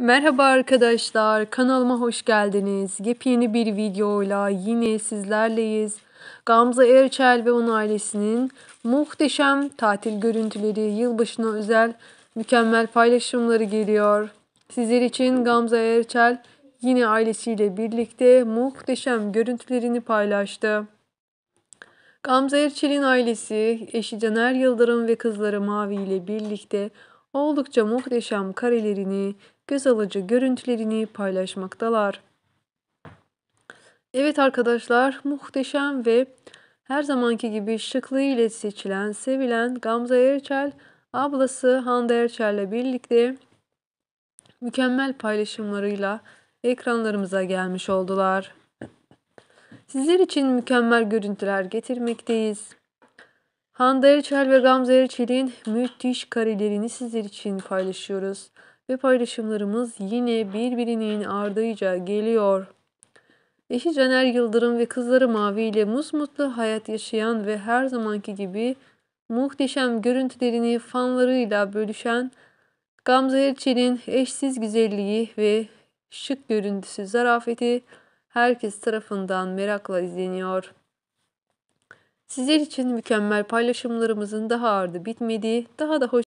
Merhaba arkadaşlar, kanalıma hoş geldiniz. Yepyeni bir videoyla yine sizlerleyiz. Gamze Erçel ve onun ailesinin muhteşem tatil görüntüleri, yılbaşına özel mükemmel paylaşımları geliyor. Sizler için Gamze Erçel yine ailesiyle birlikte muhteşem görüntülerini paylaştı. Gamze Erçel'in ailesi, eşi Caner Yıldırım ve kızları Mavi ile birlikte oldukça muhteşem karelerini, göz alıcı görüntülerini paylaşmaktalar. Evet arkadaşlar, muhteşem ve her zamanki gibi şıklığı ile seçilen, sevilen Gamze Erçel, ablası Hande Erçel ile birlikte mükemmel paylaşımlarıyla ekranlarımıza gelmiş oldular. Sizler için mükemmel görüntüler getirmekteyiz. Hande Erçel ve Gamze Erçel'in müthiş karelerini sizler için paylaşıyoruz. Ve paylaşımlarımız yine birbirinin ardıyla geliyor. Eşi Caner Yıldırım ve kızları Mavi ile musmutlu hayat yaşayan ve her zamanki gibi muhteşem görüntülerini fanlarıyla bölüşen Gamze Erçel'in eşsiz güzelliği ve şık görüntüsü zarafeti herkes tarafından merakla izleniyor. Sizler için mükemmel paylaşımlarımızın daha ardı bitmediği, daha da hoş